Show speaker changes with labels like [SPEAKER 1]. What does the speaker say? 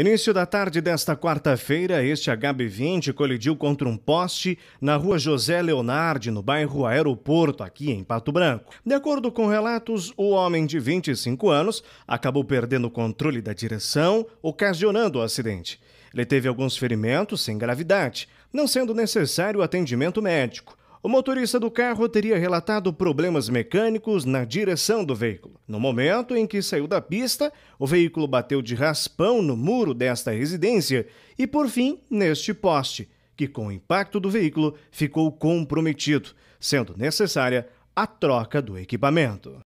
[SPEAKER 1] Início da tarde desta quarta-feira, este HB20 colidiu contra um poste na rua José Leonardi, no bairro Aeroporto, aqui em Pato Branco. De acordo com relatos, o homem de 25 anos acabou perdendo o controle da direção, ocasionando o acidente. Ele teve alguns ferimentos sem gravidade, não sendo necessário atendimento médico. O motorista do carro teria relatado problemas mecânicos na direção do veículo. No momento em que saiu da pista, o veículo bateu de raspão no muro desta residência e, por fim, neste poste, que com o impacto do veículo ficou comprometido, sendo necessária a troca do equipamento.